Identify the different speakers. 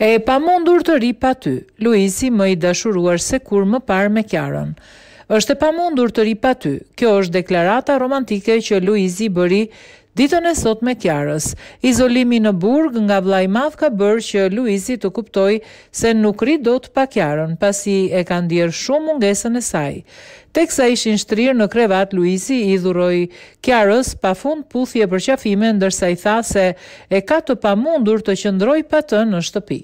Speaker 1: E pa mundur të ri pa
Speaker 2: ty, Luisi më i dashuruar se kur më parë me kjarën. Êshtë e pa mundur të ri pa ty, kjo është deklarata romantike që Luisi bëri Ditën e sot me tjarës, izolimi në burg nga vlaj madh ka bërë që Luisi të kuptoj se nuk ri do të pa kjarën, pasi e ka ndjerë shumë mungesën e saj. Tek sa ishin shtrirë në krevat, Luisi i dhuroj kjarës pa fund puthje për qafime, ndërsa i tha se e ka të pa mundur të qëndroj pa të në shtëpi.